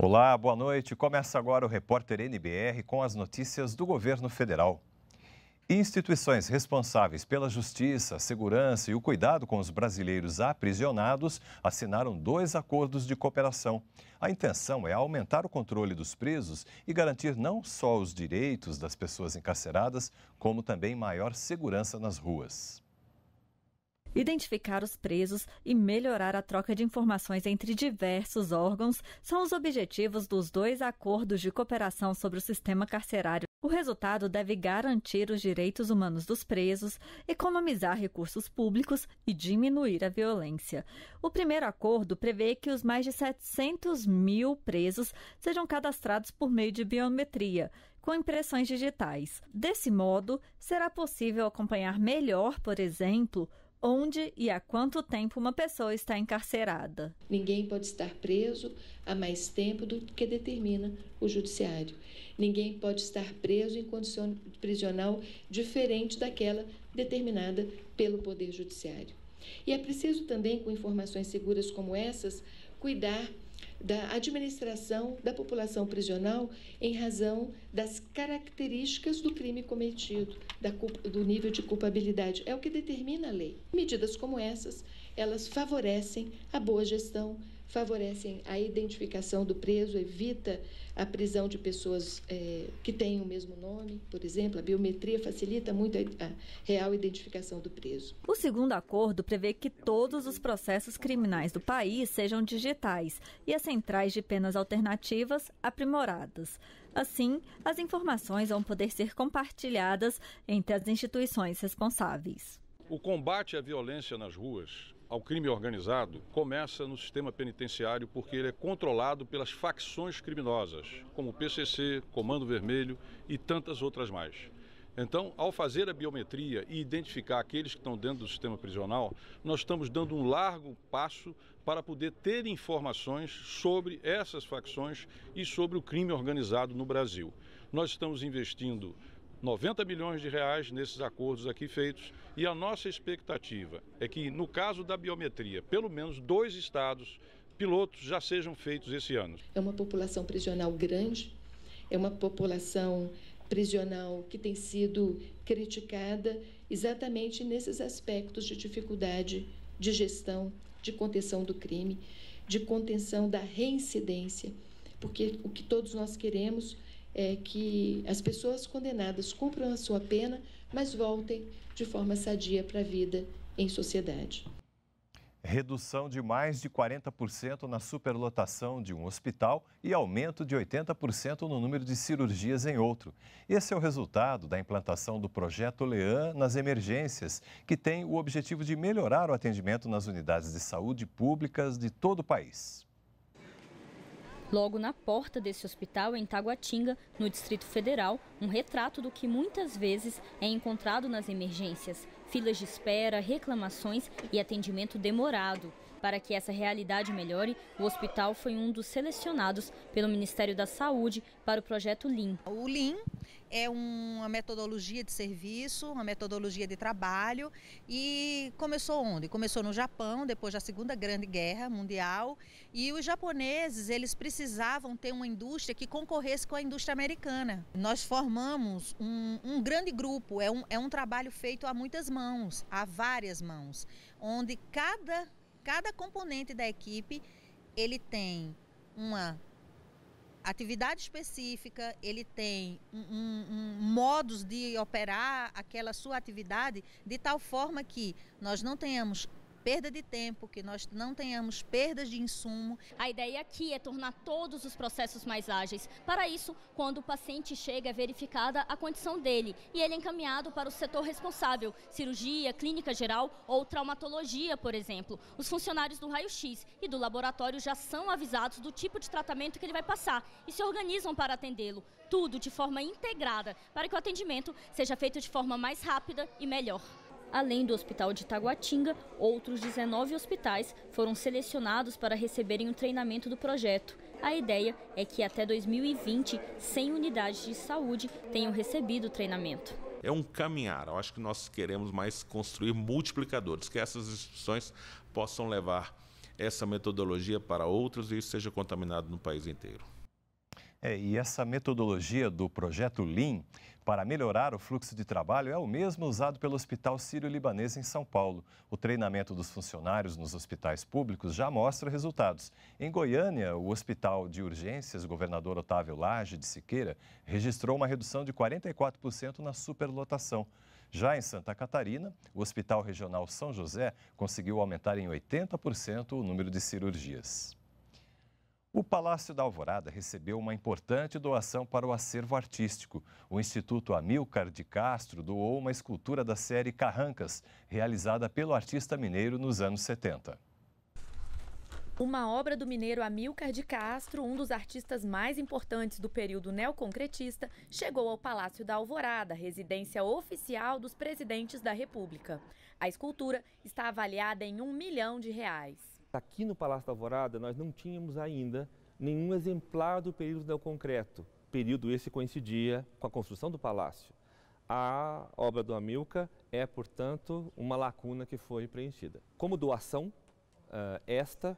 Olá, boa noite. Começa agora o repórter NBR com as notícias do governo federal. Instituições responsáveis pela justiça, segurança e o cuidado com os brasileiros aprisionados assinaram dois acordos de cooperação. A intenção é aumentar o controle dos presos e garantir não só os direitos das pessoas encarceradas, como também maior segurança nas ruas. Identificar os presos e melhorar a troca de informações entre diversos órgãos são os objetivos dos dois acordos de cooperação sobre o sistema carcerário. O resultado deve garantir os direitos humanos dos presos, economizar recursos públicos e diminuir a violência. O primeiro acordo prevê que os mais de 700 mil presos sejam cadastrados por meio de biometria, com impressões digitais. Desse modo, será possível acompanhar melhor, por exemplo, onde e há quanto tempo uma pessoa está encarcerada. Ninguém pode estar preso há mais tempo do que determina o judiciário. Ninguém pode estar preso em condição prisional diferente daquela determinada pelo poder judiciário. E é preciso também com informações seguras como essas cuidar da administração da população prisional em razão das características do crime cometido, da, do nível de culpabilidade. É o que determina a lei. Medidas como essas, elas favorecem a boa gestão favorecem a identificação do preso, evita a prisão de pessoas é, que têm o mesmo nome, por exemplo, a biometria facilita muito a, a real identificação do preso. O segundo acordo prevê que todos os processos criminais do país sejam digitais e as centrais de penas alternativas aprimoradas. Assim, as informações vão poder ser compartilhadas entre as instituições responsáveis. O combate à violência nas ruas ao crime organizado começa no sistema penitenciário porque ele é controlado pelas facções criminosas, como o PCC, Comando Vermelho e tantas outras mais. Então, ao fazer a biometria e identificar aqueles que estão dentro do sistema prisional, nós estamos dando um largo passo para poder ter informações sobre essas facções e sobre o crime organizado no Brasil. Nós estamos investindo 90 milhões de reais nesses acordos aqui feitos e a nossa expectativa é que, no caso da biometria, pelo menos dois estados pilotos já sejam feitos esse ano. É uma população prisional grande, é uma população prisional que tem sido criticada exatamente nesses aspectos de dificuldade de gestão, de contenção do crime, de contenção da reincidência, porque o que todos nós queremos é que as pessoas condenadas cumpram a sua pena, mas voltem de forma sadia para a vida em sociedade. Redução de mais de 40% na superlotação de um hospital e aumento de 80% no número de cirurgias em outro. Esse é o resultado da implantação do projeto LEAN nas emergências, que tem o objetivo de melhorar o atendimento nas unidades de saúde públicas de todo o país. Logo na porta desse hospital, em Taguatinga, no Distrito Federal, um retrato do que muitas vezes é encontrado nas emergências: filas de espera, reclamações e atendimento demorado. Para que essa realidade melhore, o hospital foi um dos selecionados pelo Ministério da Saúde para o projeto LIM. O LIM é uma metodologia de serviço, uma metodologia de trabalho e começou onde? Começou no Japão, depois da Segunda Grande Guerra Mundial, e os japoneses, eles precisavam ter uma indústria que concorresse com a indústria americana. Nós formamos um, um grande grupo, é um, é um trabalho feito a muitas mãos, a várias mãos, onde cada cada componente da equipe ele tem uma atividade específica, ele tem um, um, um, modos de operar aquela sua atividade de tal forma que nós não tenhamos perda de tempo, que nós não tenhamos perdas de insumo. A ideia aqui é tornar todos os processos mais ágeis. Para isso, quando o paciente chega, é verificada a condição dele e ele é encaminhado para o setor responsável, cirurgia, clínica geral ou traumatologia, por exemplo. Os funcionários do raio-x e do laboratório já são avisados do tipo de tratamento que ele vai passar e se organizam para atendê-lo. Tudo de forma integrada, para que o atendimento seja feito de forma mais rápida e melhor. Além do Hospital de Taguatinga, outros 19 hospitais foram selecionados para receberem o treinamento do projeto. A ideia é que até 2020, 100 unidades de saúde tenham recebido o treinamento. É um caminhar. Eu acho que nós queremos mais construir multiplicadores, que essas instituições possam levar essa metodologia para outros e isso seja contaminado no país inteiro. É, e essa metodologia do projeto Lean para melhorar o fluxo de trabalho é o mesmo usado pelo Hospital Sírio-Libanês em São Paulo. O treinamento dos funcionários nos hospitais públicos já mostra resultados. Em Goiânia, o Hospital de Urgências Governador Otávio Lage de Siqueira registrou uma redução de 44% na superlotação. Já em Santa Catarina, o Hospital Regional São José conseguiu aumentar em 80% o número de cirurgias. O Palácio da Alvorada recebeu uma importante doação para o acervo artístico. O Instituto Amilcar de Castro doou uma escultura da série Carrancas, realizada pelo artista mineiro nos anos 70. Uma obra do mineiro Amilcar de Castro, um dos artistas mais importantes do período neoconcretista, chegou ao Palácio da Alvorada, residência oficial dos presidentes da República. A escultura está avaliada em um milhão de reais aqui no Palácio da Alvorada, nós não tínhamos ainda nenhum exemplar do período neoconcreto. Período esse coincidia com a construção do palácio. A obra do Amilca é, portanto, uma lacuna que foi preenchida. Como doação, eh, esta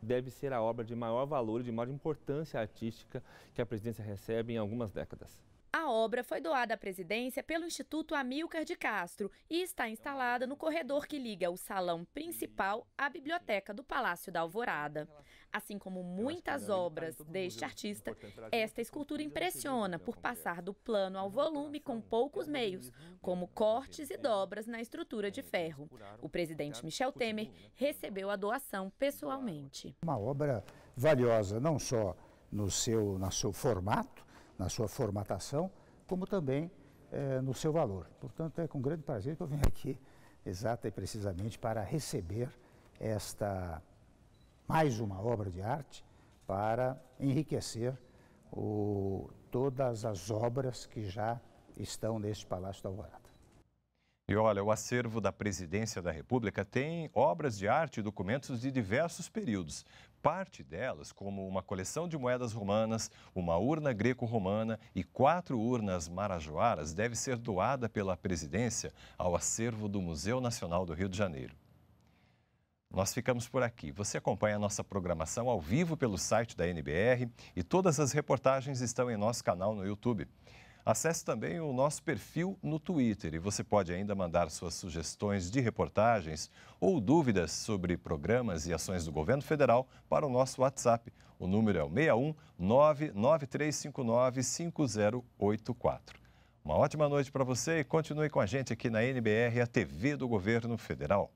deve ser a obra de maior valor e de maior importância artística que a presidência recebe em algumas décadas. A obra foi doada à presidência pelo Instituto Amilcar de Castro e está instalada no corredor que liga o salão principal à biblioteca do Palácio da Alvorada. Assim como muitas obras deste artista, esta escultura impressiona por passar do plano ao volume com poucos meios, como cortes e dobras na estrutura de é, ferro. O presidente Michel Temer né? recebeu a doação pessoalmente. Uma obra valiosa não só no seu, no seu formato, na sua formatação, como também eh, no seu valor. Portanto, é com grande prazer que eu venho aqui, exata e precisamente, para receber esta mais uma obra de arte para enriquecer o, todas as obras que já estão neste Palácio da Alvorada. E olha, o acervo da Presidência da República tem obras de arte e documentos de diversos períodos. Parte delas, como uma coleção de moedas romanas, uma urna greco-romana e quatro urnas marajoaras, deve ser doada pela Presidência ao acervo do Museu Nacional do Rio de Janeiro. Nós ficamos por aqui. Você acompanha a nossa programação ao vivo pelo site da NBR e todas as reportagens estão em nosso canal no YouTube. Acesse também o nosso perfil no Twitter e você pode ainda mandar suas sugestões de reportagens ou dúvidas sobre programas e ações do governo federal para o nosso WhatsApp. O número é o 61 5084. Uma ótima noite para você e continue com a gente aqui na NBR, a TV do Governo Federal.